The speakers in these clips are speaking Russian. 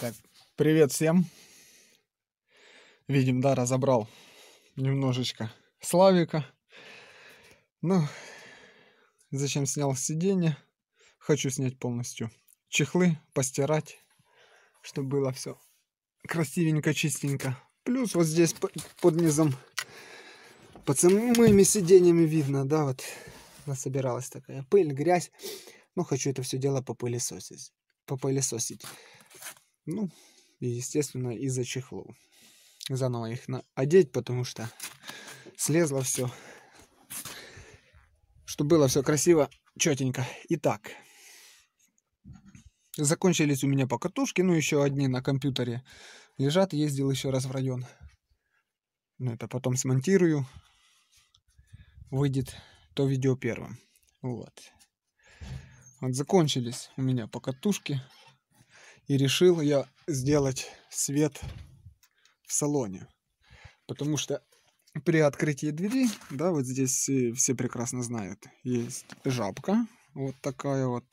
Так, привет всем. Видим, да, разобрал немножечко Славика. Ну, зачем снял сиденье? Хочу снять полностью чехлы, постирать, чтобы было все красивенько, чистенько. Плюс вот здесь под низом, под самыми сиденьями видно, да, вот насобиралась такая пыль, грязь. Ну, хочу это все дело попылесосить. Попылесосить. Ну, естественно, из-за чехлов. Заново их на... одеть, потому что слезло все. Чтобы было все красиво, четенько. Итак, закончились у меня покатушки, ну еще одни на компьютере лежат, ездил еще раз в район. Ну это потом смонтирую, выйдет то видео первым. Вот. Вот закончились у меня покатушки. И решил я сделать свет в салоне. Потому что при открытии двери, да, вот здесь э, все прекрасно знают, есть жабка. Вот такая вот.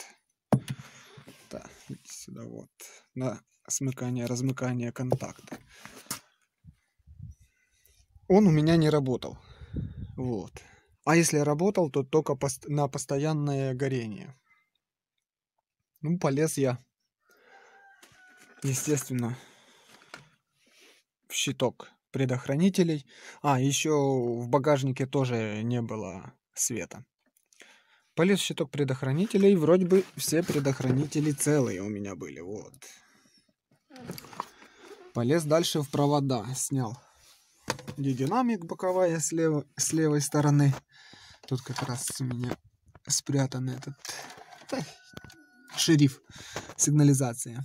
Да, сюда вот. На смыкание, размыкание контакта. Он у меня не работал. Вот. А если работал, то только пост на постоянное горение. Ну, полез я естественно, в щиток предохранителей. А, еще в багажнике тоже не было света. Полез в щиток предохранителей. Вроде бы все предохранители целые у меня были. Вот. Полез дальше в провода. Снял где динамик боковая с, лев... с левой стороны. Тут как раз у меня спрятан этот шериф сигнализация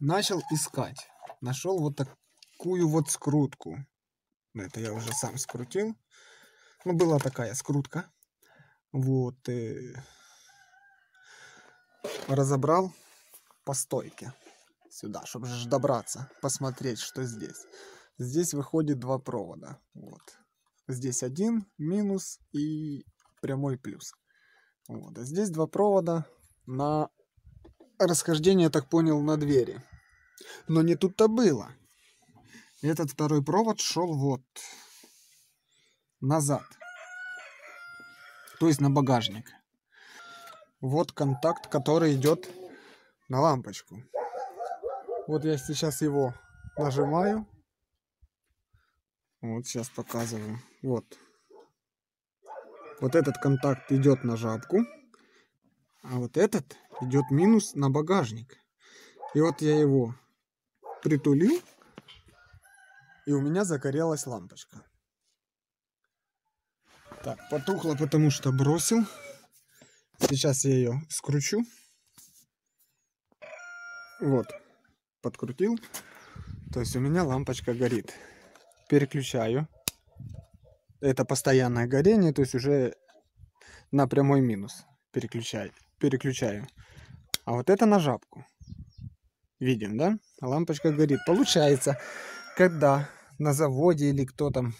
начал искать. Нашел вот такую вот скрутку. Это я уже сам скрутил. Ну, была такая скрутка. Вот. И... Э, разобрал по стойке. Сюда, чтобы же добраться, посмотреть, что здесь. Здесь выходит два провода. Вот. Здесь один минус и прямой плюс. Вот. А здесь два провода на расхождение, я так понял, на двери. Но не тут-то было. Этот второй провод шел вот назад. То есть на багажник. Вот контакт, который идет на лампочку. Вот я сейчас его нажимаю. Вот сейчас показываю. Вот. Вот этот контакт идет на жабку. А вот этот идет минус на багажник. И вот я его притулил, и у меня загорелась лампочка. Так, потухла, потому что бросил. Сейчас я ее скручу. Вот, подкрутил. То есть у меня лампочка горит. Переключаю. Это постоянное горение, то есть уже на прямой минус переключаю. переключаю. А вот это на жабку. Видим, да? Лампочка горит. Получается, когда на заводе или кто там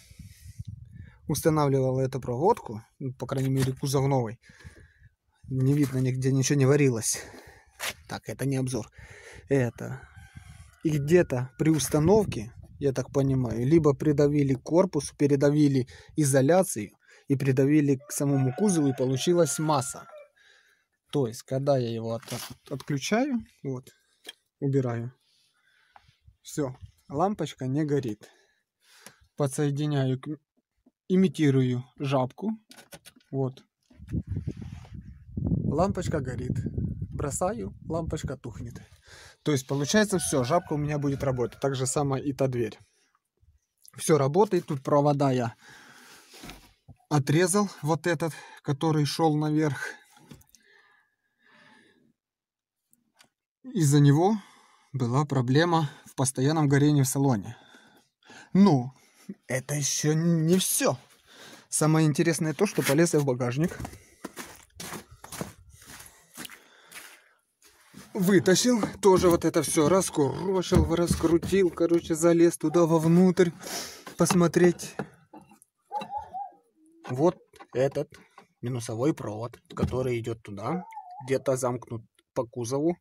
устанавливал эту проводку, ну, по крайней мере кузовной, не видно нигде, ничего не варилось. Так, это не обзор. Это. И где-то при установке, я так понимаю, либо придавили корпус, передавили изоляцию и придавили к самому кузову, и получилась масса. То есть, когда я его от, отключаю, вот, убираю. Все, лампочка не горит. Подсоединяю, имитирую жабку. Вот. Лампочка горит. Бросаю, лампочка тухнет. То есть получается все, жабка у меня будет работать. Так же самое и та дверь. Все работает, тут провода я отрезал вот этот, который шел наверх. Из-за него была проблема в постоянном горении в салоне. Ну, это еще не все. Самое интересное то, что полез я в багажник. Вытащил тоже вот это все, раскурошил, раскрутил, короче, залез туда вовнутрь, посмотреть. Вот этот минусовой провод, который идет туда, где-то замкнут по кузову,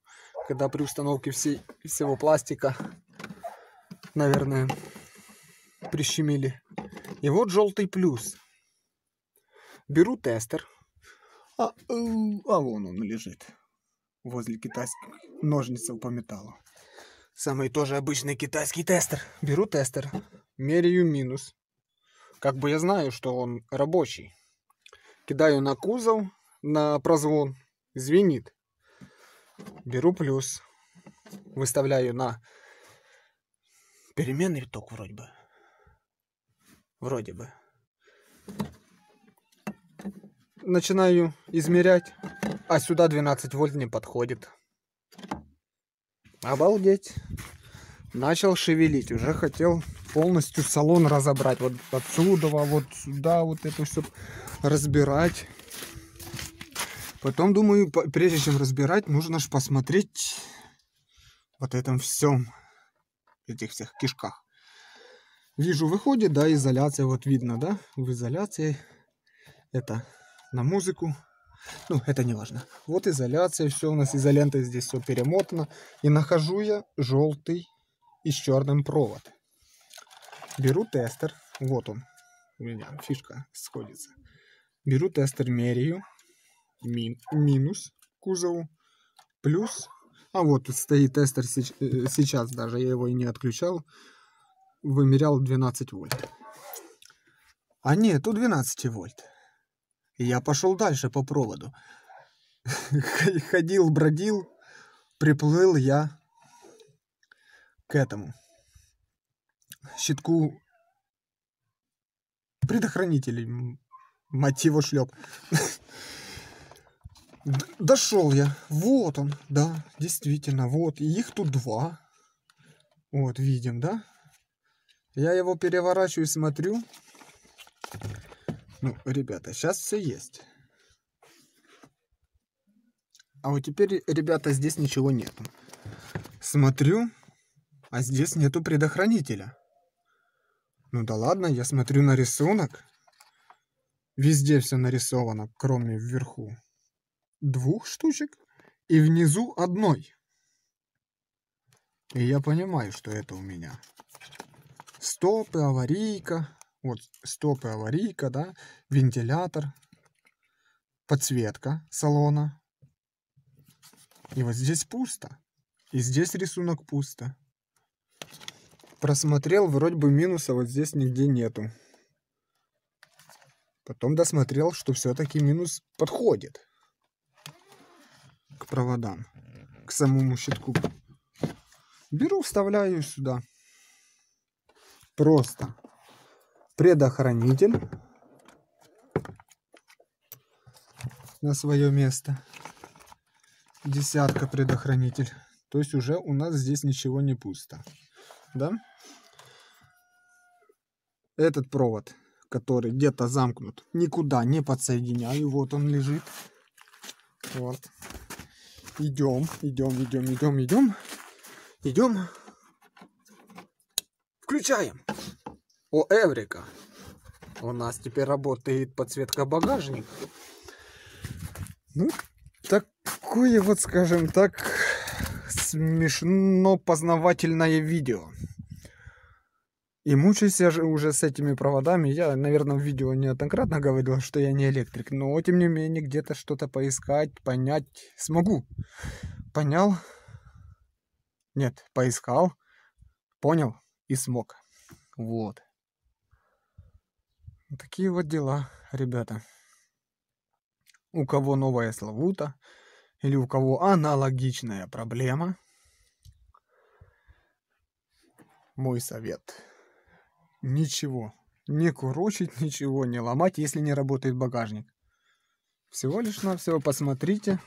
когда при установке всей, всего пластика, наверное, прищемили. И вот желтый плюс. Беру тестер. А, э, а вон он лежит. Возле китайских ножницев по металлу. Самый тоже обычный китайский тестер. Беру тестер. Меряю минус. Как бы я знаю, что он рабочий. Кидаю на кузов, на прозвон. Звенит беру плюс, выставляю на переменный ток вроде бы. Вроде бы. Начинаю измерять, а сюда 12 вольт не подходит. Обалдеть. Начал шевелить, уже хотел полностью салон разобрать. Вот отсюда, вот сюда, вот это все разбирать. Потом, думаю, прежде чем разбирать, нужно же посмотреть вот этом всем, этих всех кишках. Вижу, выходит, да, изоляция, вот видно, да, в изоляции. Это на музыку. Ну, это не важно. Вот изоляция, все у нас изолентой здесь все перемотано. И нахожу я желтый и с черным провод. Беру тестер, вот он, у меня фишка сходится. Беру тестер, меряю, мин, минус кузову, плюс, а вот тут стоит тестер э, сейчас даже, я его и не отключал, вымерял 12 вольт. А нет, тут 12 вольт. Я пошел дальше по проводу. Ходил, бродил, приплыл я к этому щитку предохранителей. Мать шлеп. Дошел я. Вот он, да, действительно, вот. И их тут два. Вот, видим, да? Я его переворачиваю и смотрю. Ну, ребята, сейчас все есть. А вот теперь, ребята, здесь ничего нет. Смотрю, а здесь нету предохранителя. Ну да ладно, я смотрю на рисунок. Везде все нарисовано, кроме вверху двух штучек и внизу одной. И я понимаю, что это у меня. Стопы, аварийка. Вот стопы, аварийка, да. Вентилятор. Подсветка салона. И вот здесь пусто. И здесь рисунок пусто. Просмотрел, вроде бы минуса вот здесь нигде нету. Потом досмотрел, что все-таки минус подходит к проводам, к самому щитку. Беру, вставляю сюда. Просто предохранитель на свое место. Десятка предохранитель. То есть уже у нас здесь ничего не пусто. Да? Этот провод, который где-то замкнут, никуда не подсоединяю. Вот он лежит. Вот. Идем, идем, идем, идем, идем. Идем. Включаем. О, Эврика. У нас теперь работает подсветка багажника. Ну, такое вот, скажем так, смешно познавательное видео. И я же уже с этими проводами. Я, наверное, в видео не неоднократно говорил, что я не электрик, но тем не менее где-то что-то поискать, понять смогу. Понял? Нет, поискал, понял и смог. Вот. Такие вот дела, ребята. У кого новая славута, или у кого аналогичная проблема, мой совет – ничего. Не курочить ничего, не ломать, если не работает багажник. Всего лишь навсего посмотрите,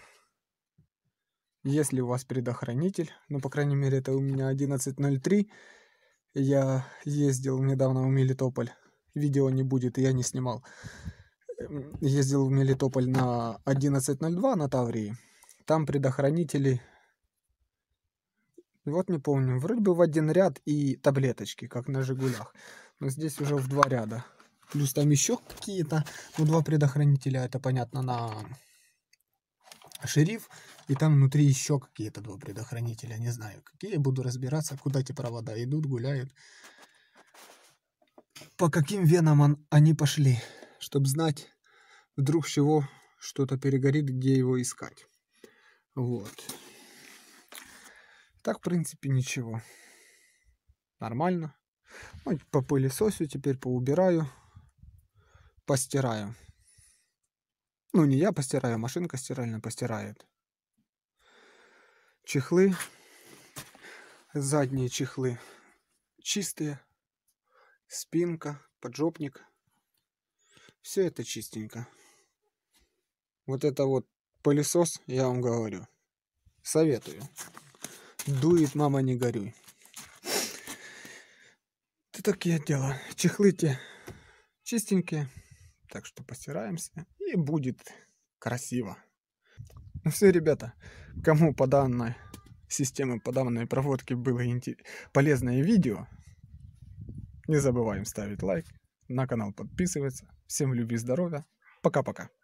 если у вас предохранитель, ну, по крайней мере, это у меня 11.03, я ездил недавно в Мелитополь, видео не будет, я не снимал. Эм, ездил в Мелитополь на 11.02 на Таврии, там предохранители, вот не помню, вроде бы в один ряд и таблеточки, как на Жигулях. Здесь уже в два ряда. Плюс там еще какие-то, ну, два предохранителя, это понятно, на шериф. И там внутри еще какие-то два предохранителя, не знаю, какие. Буду разбираться, куда эти провода идут, гуляют. По каким венам он, они пошли, чтобы знать, вдруг чего что-то перегорит, где его искать. Вот. Так, в принципе, ничего. Нормально. Ну, попылесосю теперь, поубираю, постираю. Ну, не я постираю, а машинка стиральная постирает. Чехлы. Задние чехлы чистые. Спинка, поджопник. Все это чистенько. Вот это вот пылесос, я вам говорю. Советую. Дует, мама, не горюй такие дела. чехлы те чистенькие. Так что постираемся. И будет красиво. Ну все, ребята, кому по данной системе, по данной проводке было полезное видео, не забываем ставить лайк, на канал подписываться. Всем любви, и здоровья. Пока-пока.